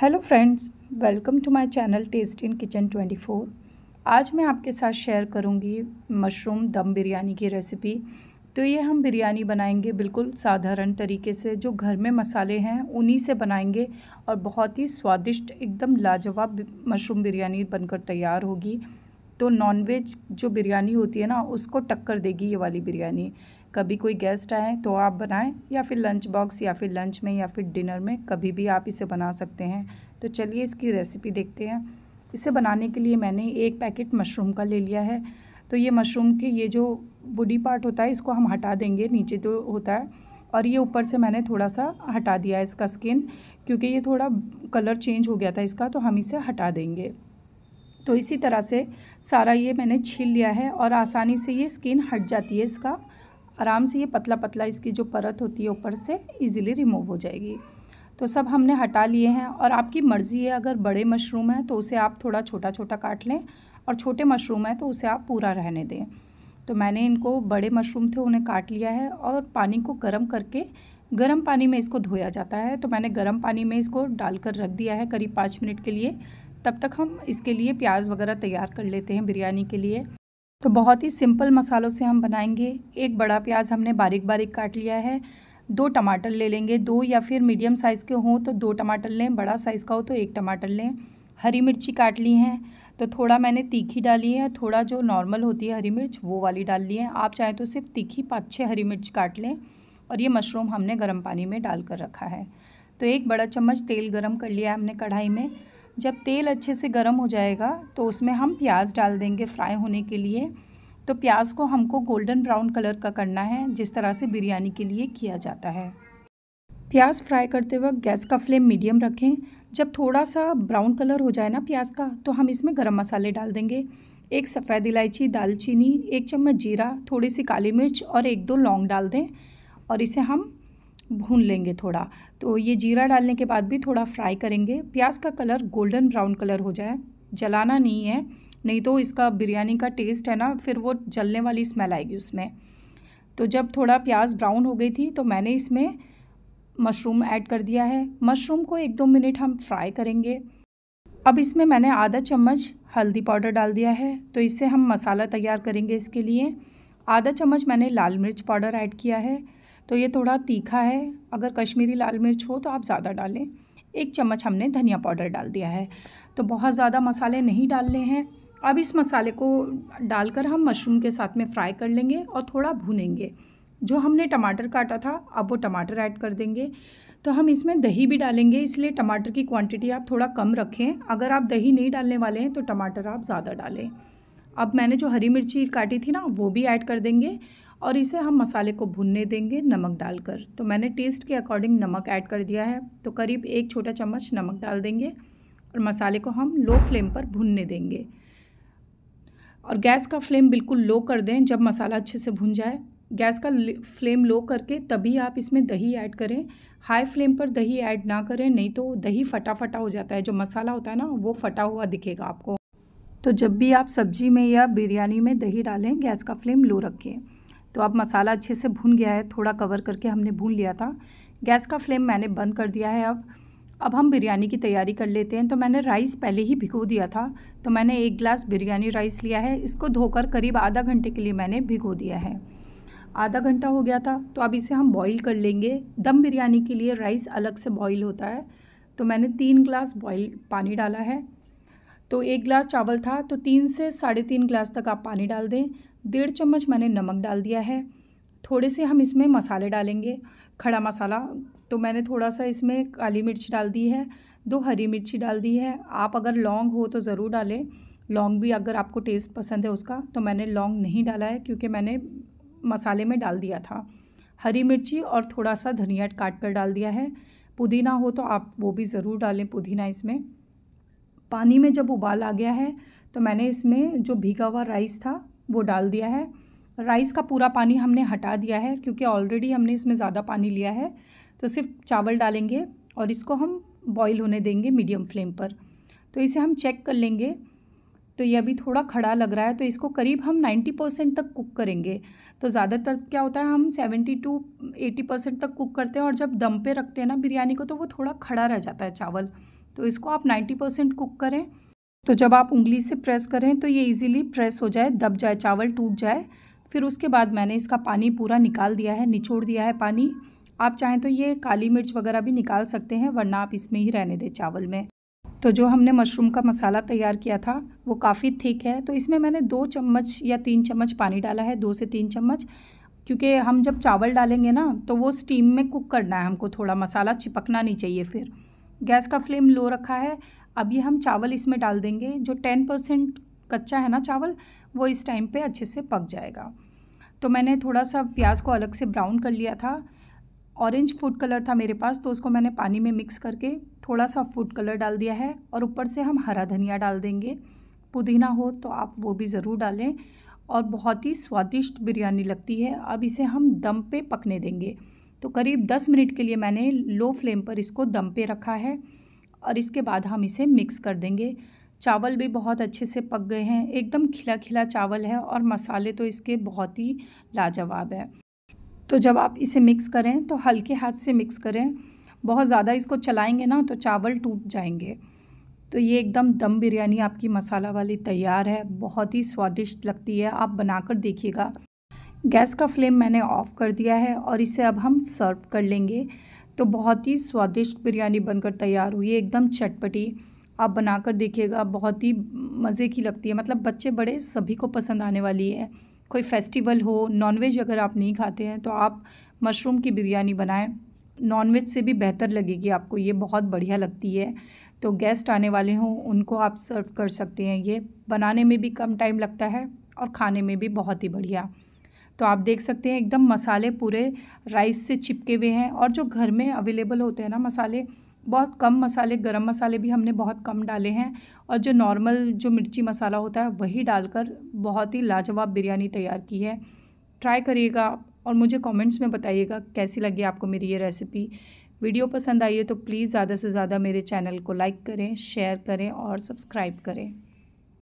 hello friends welcome to my channel taste in kitchen 24 आज मैं आपके साथ शेयर करूंगी मशरूम दम बिरयानी की रेसिपी तो ये हम बिरयानी बनाएंगे बिल्कुल साधारण तरीके से जो घर में मसाले हैं उन्हीं से बनाएंगे और बहुत ही स्वादिष्ट एकदम लाजवाब मशरूम बिरयानी बनकर तैयार होगी तो नॉनवेज जो बिरयानी होती है ना उसको टक्कर देगी ये वाली बिरयानी कभी कोई गेस्ट आए तो आप बनाएं या फिर लंच बॉक्स या फिर लंच में या फिर डिनर में कभी भी आप इसे बना सकते हैं तो चलिए इसकी रेसिपी देखते हैं इसे बनाने के लिए मैंने एक पैकेट मशरूम का ले लिया है तो ये मशरूम के ये जो वुडी पार्ट होता है इसको हम हटा देंगे नीचे जो होता है और ये ऊपर से मैंने थोड़ा सा हटा दिया है इसका स्किन क्योंकि ये थोड़ा कलर चेंज हो गया था इसका तो हम इसे हटा देंगे तो इसी तरह से सारा ये मैंने छील लिया है और आसानी से ये स्किन हट जाती है इसका आराम से ये पतला पतला इसकी जो परत होती है ऊपर से इजीली रिमूव हो जाएगी तो सब हमने हटा लिए हैं और आपकी मर्ज़ी है अगर बड़े मशरूम हैं तो उसे आप थोड़ा छोटा छोटा काट लें और छोटे मशरूम हैं तो उसे आप पूरा रहने दें तो मैंने इनको बड़े मशरूम थे उन्हें काट लिया है और पानी को गर्म करके गर्म पानी में इसको धोया जाता है तो मैंने गर्म पानी में इसको डालकर रख दिया है करीब पाँच मिनट के लिए तब तक हम इसके लिए प्याज वगैरह तैयार कर लेते हैं बिरयानी के लिए तो बहुत ही सिंपल मसालों से हम बनाएंगे एक बड़ा प्याज हमने बारीक बारीक काट लिया है दो टमाटर ले लेंगे दो या फिर मीडियम साइज़ के हों तो दो टमाटर लें बड़ा साइज़ का हो तो एक टमाटर लें हरी मिर्ची काट ली हैं तो थोड़ा मैंने तीखी डाली है थोड़ा जो नॉर्मल होती है हरी मिर्च वो वाली डाल ली है आप चाहें तो सिर्फ तीखी पाँच छः हरी मिर्च काट लें और ये मशरूम हमने गर्म पानी में डाल कर रखा है तो एक बड़ा चम्मच तेल गरम कर लिया है हमने कढ़ाई में जब तेल अच्छे से गर्म हो जाएगा तो उसमें हम प्याज डाल देंगे फ्राई होने के लिए तो प्याज को हमको गोल्डन ब्राउन कलर का करना है जिस तरह से बिरयानी के लिए किया जाता है प्याज फ्राई करते वक्त गैस का फ्लेम मीडियम रखें जब थोड़ा सा ब्राउन कलर हो जाए ना प्याज का तो हम इसमें गरम मसाले डाल देंगे एक सफ़ेद इलायची दालचीनी एक चम्मच जीरा थोड़ी सी काली मिर्च और एक दो लौंग डाल दें और इसे हम भून लेंगे थोड़ा तो ये जीरा डालने के बाद भी थोड़ा फ्राई करेंगे प्याज का कलर गोल्डन ब्राउन कलर हो जाए जलाना नहीं है नहीं तो इसका बिरयानी का टेस्ट है ना फिर वो जलने वाली स्मेल आएगी उसमें तो जब थोड़ा प्याज ब्राउन हो गई थी तो मैंने इसमें मशरूम ऐड कर दिया है मशरूम को एक दो मिनट हम फ्राई करेंगे अब इसमें मैंने आधा चम्मच हल्दी पाउडर डाल दिया है तो इससे हम मसाला तैयार करेंगे इसके लिए आधा चम्मच मैंने लाल मिर्च पाउडर ऐड किया है तो ये थोड़ा तीखा है अगर कश्मीरी लाल मिर्च हो तो आप ज़्यादा डालें एक चम्मच हमने धनिया पाउडर डाल दिया है तो बहुत ज़्यादा मसाले नहीं डालने हैं अब इस मसाले को डालकर हम मशरूम के साथ में फ्राई कर लेंगे और थोड़ा भूनेंगे जो हमने टमाटर काटा था अब वो टमाटर ऐड कर देंगे तो हम इसमें दही भी डालेंगे इसलिए टमाटर की क्वांटिटी आप थोड़ा कम रखें अगर आप दही नहीं डालने वाले हैं तो टमाटर आप ज़्यादा डालें अब मैंने जो हरी मिर्ची काटी थी ना वो भी ऐड कर देंगे और इसे हम मसाले को भुनने देंगे नमक डालकर तो मैंने टेस्ट के अकॉर्डिंग नमक ऐड कर दिया है तो करीब एक छोटा चम्मच नमक डाल देंगे और मसाले को हम लो फ्लेम पर भुनने देंगे और गैस का फ्लेम बिल्कुल लो कर दें जब मसाला अच्छे से भुन जाए गैस का फ्लेम लो करके तभी आप इसमें दही ऐड करें हाई फ्लेम पर दही ऐड ना करें नहीं तो दही फटा फटा हो जाता है जो मसाला होता है ना वो फटा हुआ दिखेगा आपको तो जब भी आप सब्जी में या बिरयानी में दही डालें गैस का फ्लेम लो रखें तो अब मसाला अच्छे से भून गया है थोड़ा कवर करके हमने भून लिया था गैस का फ्लेम मैंने बंद कर दिया है अब अब हम बिरयानी की तैयारी कर लेते हैं तो मैंने राइस पहले ही भिगो दिया था तो मैंने एक गिलास बिरयानी राइस लिया है इसको धोकर करीब आधा घंटे के लिए मैंने भिगो दिया है आधा घंटा हो गया था तो अब इसे हम बॉईल कर लेंगे दम बिरयानी के लिए राइस अलग से बॉईल होता है तो मैंने तीन गिलास बॉयल पानी डाला है तो एक गिलास चावल था तो तीन से साढ़े तीन गिलास तक आप पानी डाल दें डेढ़ चम्मच मैंने नमक डाल दिया है थोड़े से हम इसमें मसाले डालेंगे खड़ा मसाला तो मैंने थोड़ा सा इसमें काली मिर्च डाल दी है दो हरी मिर्ची डाल दी है आप अगर लौंग हो तो ज़रूर डालें लौंग भी अगर आपको टेस्ट पसंद है उसका तो मैंने लौंग नहीं डाला है क्योंकि मैंने मसाले में डाल दिया था हरी मिर्ची और थोड़ा सा धनिया काट कर डाल दिया है पुदीना हो तो आप वो भी ज़रूर डालें पुदीना इसमें पानी में जब उबाल आ गया है तो मैंने इसमें जो भीगा हुआ राइस था वो डाल दिया है राइस का पूरा पानी हमने हटा दिया है क्योंकि ऑलरेडी हमने इसमें ज़्यादा पानी लिया है तो सिर्फ चावल डालेंगे और इसको हम बॉईल होने देंगे मीडियम फ्लेम पर तो इसे हम चेक कर लेंगे तो ये अभी थोड़ा खड़ा लग रहा है तो इसको करीब हम 90 परसेंट तक कुक करेंगे तो ज़्यादातर क्या होता है हम 70 टू 80 परसेंट तक कुक करते हैं और जब दम पे रखते हैं ना बिरयानी को तो वो थोड़ा खड़ा रह जाता है चावल तो इसको आप 90 परसेंट कुक करें तो जब आप उंगली से प्रेस करें तो ये इजीली प्रेस हो जाए दब जाए चावल टूट जाए फिर उसके बाद मैंने इसका पानी पूरा निकाल दिया है निचोड़ दिया है पानी आप चाहें तो ये काली मिर्च वगैरह भी निकाल सकते हैं वरना आप इसमें ही रहने दें चावल में तो जो हमने मशरूम का मसाला तैयार किया था वो काफ़ी थिक है तो इसमें मैंने दो चम्मच या तीन चम्मच पानी डाला है दो से तीन चम्मच क्योंकि हम जब चावल डालेंगे ना तो वो स्टीम में कुक करना है हमको थोड़ा मसाला चिपकना नहीं चाहिए फिर गैस का फ्लेम लो रखा है अब ये हम चावल इसमें डाल देंगे जो टेन परसेंट कच्चा है ना चावल वो इस टाइम पे अच्छे से पक जाएगा तो मैंने थोड़ा सा प्याज को अलग से ब्राउन कर लिया था ऑरेंज फूड कलर था मेरे पास तो उसको मैंने पानी में मिक्स करके थोड़ा सा फूड कलर डाल दिया है और ऊपर से हम हरा धनिया डाल देंगे पुदीना हो तो आप वो भी ज़रूर डालें और बहुत ही स्वादिष्ट बिरयानी लगती है अब इसे हम दम पे पकने देंगे तो करीब 10 मिनट के लिए मैंने लो फ्लेम पर इसको दम पे रखा है और इसके बाद हम इसे मिक्स कर देंगे चावल भी बहुत अच्छे से पक गए हैं एकदम खिला खिला चावल है और मसाले तो इसके बहुत ही लाजवाब है तो जब आप इसे मिक्स करें तो हल्के हाथ से मिक्स करें बहुत ज़्यादा इसको चलाएंगे ना तो चावल टूट जाएंगे तो ये एकदम दम बिरयानी आपकी मसाला वाली तैयार है बहुत ही स्वादिष्ट लगती है आप बनाकर देखिएगा गैस का फ्लेम मैंने ऑफ़ कर दिया है और इसे अब हम सर्व कर लेंगे तो बहुत ही स्वादिष्ट बिरयानी बनकर तैयार हुई है एकदम चटपटी आप बनाकर देखिएगा बहुत ही मज़े की लगती है मतलब बच्चे बड़े सभी को पसंद आने वाली है कोई फेस्टिवल हो नॉनवेज अगर आप नहीं खाते हैं तो आप मशरूम की बिरयानी बनाएं नॉनवेज से भी बेहतर लगेगी आपको ये बहुत बढ़िया लगती है तो गेस्ट आने वाले हों उनको आप सर्व कर सकते हैं ये बनाने में भी कम टाइम लगता है और खाने में भी बहुत ही बढ़िया तो आप देख सकते हैं एकदम मसाले पूरे राइस से चिपके हुए हैं और जो घर में अवेलेबल होते हैं ना मसाले बहुत कम मसाले गरम मसाले भी हमने बहुत कम डाले हैं और जो नॉर्मल जो मिर्ची मसाला होता है वही डालकर बहुत ही लाजवाब बिरयानी तैयार की है ट्राई करिएगा और मुझे कमेंट्स में बताइएगा कैसी लगी आपको मेरी ये रेसिपी वीडियो पसंद आई है तो प्लीज़ ज़्यादा से ज़्यादा मेरे चैनल को लाइक करें शेयर करें और सब्सक्राइब करें